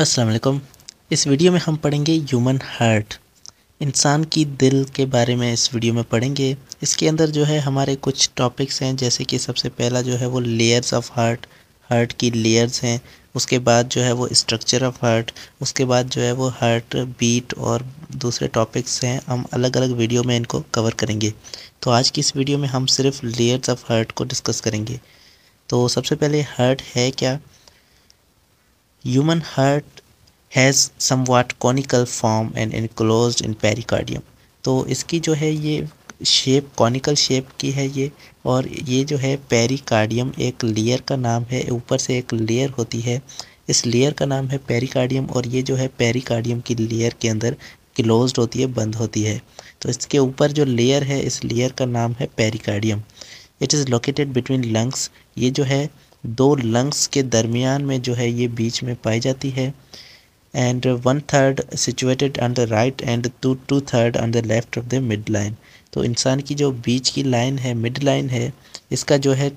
अस्सलाम वालेकुम इस वीडियो में हम पढ़ेंगे ह्यूमन हार्ट इंसान की दिल के बारे में इस वीडियो में पढ़ेंगे इसके अंदर जो है हमारे कुछ टॉपिक्स हैं जैसे कि सबसे पहला जो है वो लेयर्स ऑफ हार्ट हार्ट की लेयर्स हैं उसके बाद जो है वो स्ट्रक्चर ऑफ हार्ट उसके बाद जो है वो हार्ट बीट और दूसरे टॉपिक्स हैं हम अलग अलग वीडियो में इनको कवर करेंगे तो आज की इस वीडियो में हम सिर्फ लेयर्स ऑफ हार्ट को डिस्कस करेंगे तो सबसे पहले हार्ट है क्या human heart has somewhat conical form and enclosed in pericardium तो इसकी जो है ये शेप कॉनिकल शेप की है ये और ये जो है पेरिकार्डियम एक लेयर का नाम है ऊपर से एक लेयर होती है इस लेयर का नाम है पेरिकार्डियम और ये जो है पेरिकार्डियम की लेयर के अंदर क्लोज्ड होती है बंद होती है तो इसके ऊपर जो लेयर है इस लेयर का नाम है pericardium it is located between lungs ये जो है दो लंग्स के दरमियान में जो है ये बीच में पाई जाती है and one third situated on the right and two two third on the left of the mid line तो इंसान की जो बीच की लाइन है मिड लाइन है इसका जो है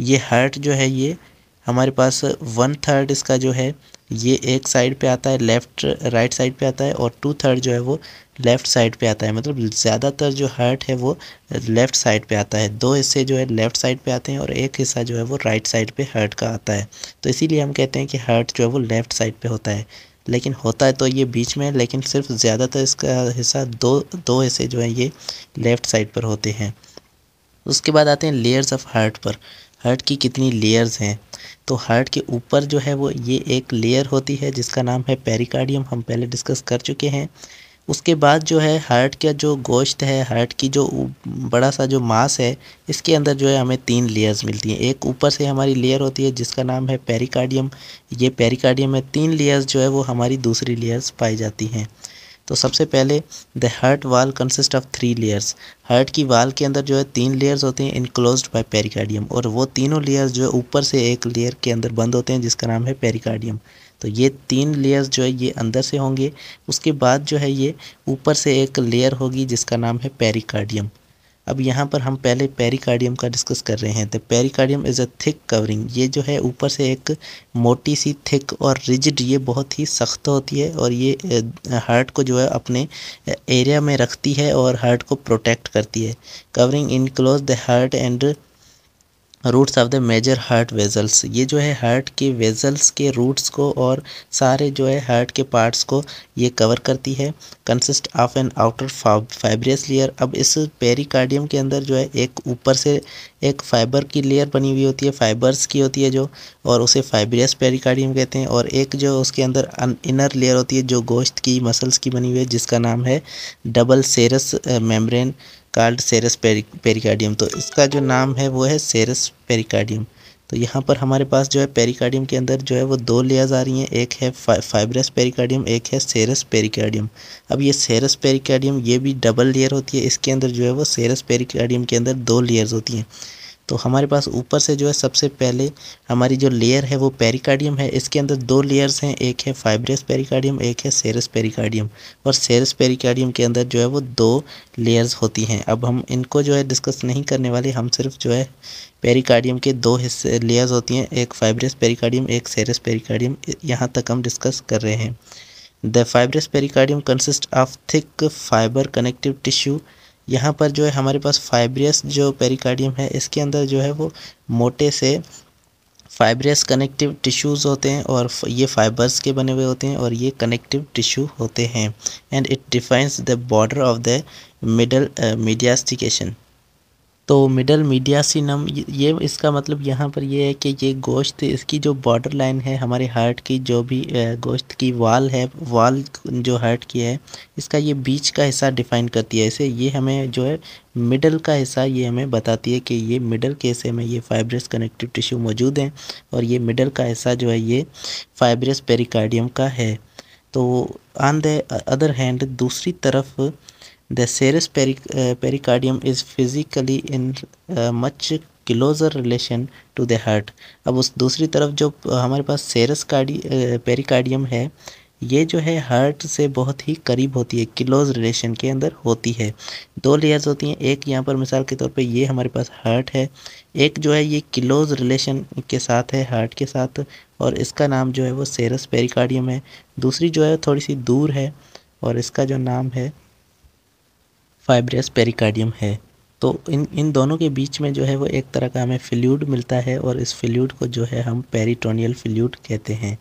ये हर्ट जो है ये हमारे पास वन थर्ड इसका जो है ये एक साइड पे आता है लेफ्ट राइट साइड पे आता है और टू थर्ड जो है वो लेफ्ट साइड पे आता है मतलब ज़्यादातर जो हर्ट है वो लेफ्ट साइड पे आता है दो हिस्से जो है लेफ्ट साइड पे आते हैं और एक हिस्सा जो है वो राइट साइड पे हर्ट का आता है तो इसीलिए हम कहते हैं कि हर्ट जो है वो लेफ्ट साइड पर होता है लेकिन होता है तो ये बीच में है लेकिन सिर्फ ज़्यादातर इसका हिस्सा दो दो हिस्से जो है ये लेफ़्ट साइड पर होते हैं उसके बाद आते हैं लेयर्स ऑफ हार्ट पर हर्ट की कितनी लेयर्स हैं तो हार्ट के ऊपर जो है वो ये एक लेयर होती है जिसका नाम है पेरिकार्डियम हम पहले डिस्कस कर चुके हैं उसके बाद जो है हार्ट का जो गोश्त है हार्ट की जो बड़ा सा जो मास है इसके अंदर जो है हमें तीन लेयर्स मिलती हैं एक ऊपर से हमारी लेयर होती है जिसका नाम है पेरिकार्डियम ये पेरिकार्डियम में तीन लेयर्स जो है वो हमारी दूसरी लेयर्स पाई जाती हैं तो सबसे पहले the heart wall consist of three layers heart की वाल के अंदर जो है तीन लेयर्स होते हैं इनक्लोज बाय पेरिकार्डियम और वो तीनों लेयर्स जो है ऊपर से एक लेयर के अंदर बंद होते हैं जिसका नाम है पेरिकार्डियम तो ये तीन लेयर्स जो है ये अंदर से होंगे उसके बाद जो है ये ऊपर से एक लेयर होगी जिसका नाम है पेरिकार्डियम अब यहाँ पर हम पहले पेरिकार्डियम का डिस्कस कर रहे हैं तो pericardium is a thick covering ये जो है ऊपर से एक मोटी सी थिक और रिजिड ये बहुत ही सख्त होती है और ये हार्ट को जो है अपने एरिया में रखती है और हार्ट को प्रोटेक्ट करती है covering enclose the heart and roots of the major heart vessels ये जो है हार्ट के वेजल्स के रूट्स को और सारे जो है हार्ट के पार्ट्स को ये कवर करती है consist of an outer fibrous layer अब इस पेरिकार्डियम के अंदर जो है एक ऊपर से एक फाइबर की लेयर बनी हुई होती है फाइबर्स की होती है जो और उसे फाइब्रियस पेरिकार्डियम कहते हैं और एक जो उसके अंदर इनर लेयर होती है जो गोश्त की मसल्स की बनी हुई है जिसका नाम है double serous membrane called serous pericardium तो इसका जो नाम है वो है सेरस पेरिकार्डियम तो यहाँ पर हमारे पास जो है पेरिकार्डियम के अंदर जो है वो दो लेयर्स आ रही हैं एक है फा, फाइब्रस पेरिकार्डियम एक है सेरस पेरिकार्डियम अब ये सेरस पेरिकार्डियम ये भी डबल लेयर होती है इसके अंदर जो है वो सेरस पेरिकार्डियम के अंदर दो लेयर्स होती हैं तो हमारे पास ऊपर से जो है सबसे पहले हमारी जो लेयर है वो पेरिकार्डियम है इसके अंदर दो लेयर्स हैं एक है फाइब्रस पेरिकार्डियम एक है सेरस पेरिकार्डियम और सेरस पेरिकार्डियम के अंदर जो है वो दो लेयर्स होती हैं अब हम इनको जो है डिस्कस नहीं करने वाले हम सिर्फ जो है पेरिकार्डियम के दो हिस्से लेयर्स होती हैं एक फाइब्रस पेरिकार्डियम एक सेरस पेरिकार्डियम यहाँ तक हम डिस्कस कर रहे हैं the fibrous pericardium consist of thick fibre connective tissue यहाँ पर जो है हमारे पास फाइब्रियस जो पेरिकार्डियम है इसके अंदर जो है वो मोटे से फाइब्रियस कनेक्टिव टिश्यूज़ होते हैं और ये फाइबर्स के बने हुए होते हैं और ये कनेक्टिव टिश्यू होते हैं and it defines the border of the middle mediastinum तो मिडल मीडियासिनम ये इसका मतलब यहाँ पर ये है कि ये गोश्त इसकी जो बॉर्डर लाइन है हमारे हार्ट की जो भी गोश्त की वाल है वाल जो हार्ट की है इसका ये बीच का हिस्सा डिफाइन करती है इसे ये हमें जो है मिडल का हिस्सा ये हमें बताती है कि ये मिडल के हिस्से में ये फाइब्रस कनेक्टिव टिश्यू मौजूद हैं और ये मिडल का हिस्सा जो है ये फाइब्रस पेरिकार्डियम का है तो ऑन द अदर हैंड दूसरी तरफ The serous peri- uh, pericardium is physically in uh, much closer relation to the heart अब उस दूसरी तरफ जो uh, हमारे पास सेरस कार्डी पेरिकार्डियम है ये जो है हार्ट से बहुत ही करीब होती है क्लोज रिलेशन के अंदर होती है दो लेयर्स होती हैं एक यहाँ पर मिसाल के तौर पे ये हमारे पास हार्ट है एक जो है ये क्लोज रिलेशन के साथ है हार्ट के साथ और इसका नाम जो है वो सेरस पेरिकार्डियम है दूसरी जो है थोड़ी सी दूर है और इसका जो नाम है फाइब्रियस पेरिकार्डियम है तो इन इन दोनों के बीच में जो है वो एक तरह का हमें फिल्यूड मिलता है और इस फिल्यूड को जो है हम पेरिटोनियल फिल्यूड कहते हैं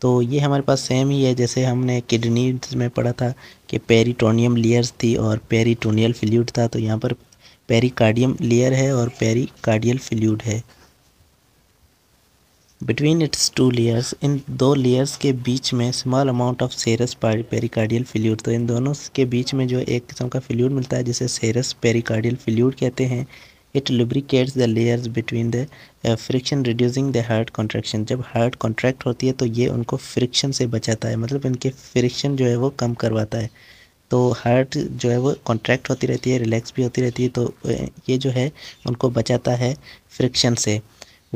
तो ये हमारे पास सेम ही है जैसे हमने किडनी में पढ़ा था कि पेरिटोनियम लेयर्स थी और पेरिटोनियल फिल्यूड था तो यहाँ पर पेरिकार्डियम लेयर है और पेरिकार्डियल फिल्यूड है बिटवीन इट्स टू लेयर्स इन दो लेयर्स के बीच में small amount of serous pericardial fluid तो इन दोनों के बीच में जो एक किस्म का फिल्यूड मिलता है जिसे सेरस पेरिकार्डियल फिल्यूड कहते हैं it lubricates the layers between the friction reducing the heart contraction जब हार्ट कॉन्ट्रैक्ट होती है तो ये उनको फ्रिक्शन से बचाता है मतलब इनके फ्रिक्शन जो है वो कम करवाता है तो हार्ट जो है वो कॉन्ट्रैक्ट होती रहती है रिलैक्स भी होती रहती है तो uh, ये जो है उनको बचाता है फ्रिक्शन से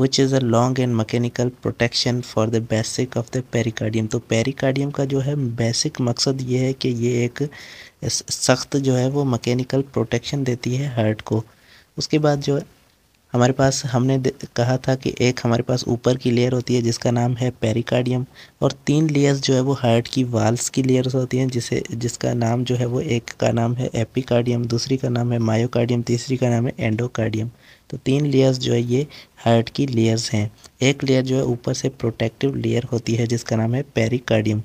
which is a long and mechanical protection for the basic of the pericardium तो pericardium का जो है basic मकसद ये है कि ये एक सख्त जो है वो mechanical protection देती है heart को उसके बाद जो हमारे पास हमने कहा था कि एक हमारे पास ऊपर की लेयर होती है जिसका नाम है पेरिकार्डियम और तीन लेयर्स जो है वो हार्ट की वाल्स की लेयर्स होती हैं जिसे जिसका नाम जो है वो एक का नाम है एपिकार्डियम दूसरी का नाम है मायोकार्डियम तीसरी का नाम है एंडोकार्डियम तो तीन लेयर्स जो है ये हार्ट की लेयर्स हैं एक लेयर जो है ऊपर से प्रोटेक्टिव लेयर होती है जिसका नाम है पेरिकार्डियम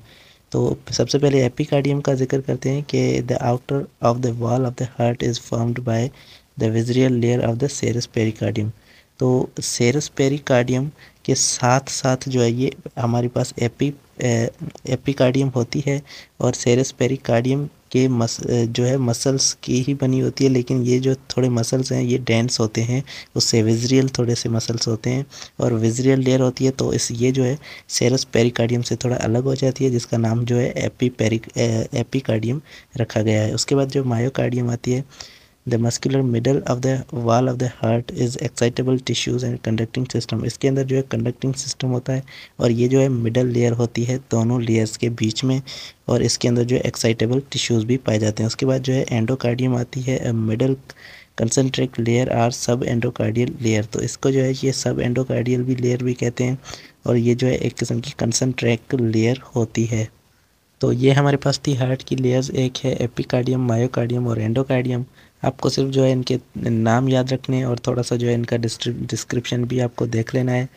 तो सबसे पहले एपिकार्डियम का जिक्र करते हैं कि the outer of the wall of the heart is formed by the visceral layer of the serous pericardium तो सेरस पेरिकार्डियम के साथ साथ जो है ये हमारे पास एपी एपिकार्डियम होती है और सेरस पेरिकार्डियम के मस जो है मसल्स की ही बनी होती है लेकिन ये जो थोड़े मसल्स हैं ये डेंस होते हैं उससे विजरियल थोड़े से मसल्स होते हैं और विजरियल लेयर होती है तो इस ये जो है सेरस पेरिकार्डियम से थोड़ा अलग हो जाती है जिसका नाम जो है एपी पेरिक एपिकार्डियम रखा गया है उसके बाद जो मायोकार्डियम आती है The muscular middle of the wall of the heart is excitable tissues and conducting system इसके अंदर जो है कंडक्टिंग सिस्टम होता है और ये जो है मिडल लेयर होती है दोनों लेयर्स के बीच में और इसके अंदर जो है एक्साइटेबल टिश्यूज़ भी पाए जाते हैं उसके बाद जो है एंडोकार्डियम आती है middle concentrate layer or sub endocardial layer तो इसको जो है ये सब एंडोकार्डियल भी लेयर भी कहते हैं और ये जो है एक किस्म की कंसनट्रेट लेयर होती है तो ये हमारे पास थी हार्ट की लेयर्स एक है एपिकार्डियम मायोकार्डियम और एंडोकार्डियम आपको सिर्फ जो है इनके नाम याद रखने और थोड़ा सा जो है इनका डिस्क्रिप्शन भी आपको देख लेना है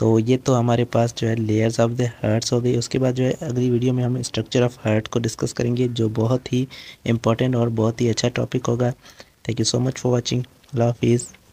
तो ये तो हमारे पास जो है लेयर्स ऑफ द हर्ट्स हो गई उसके बाद जो है अगली वीडियो में हम स्ट्रक्चर ऑफ हर्ट को डिस्कस करेंगे जो बहुत ही इंपॉर्टेंट और बहुत ही अच्छा टॉपिक होगा thank you so much for watching अल्लाह हाफिज़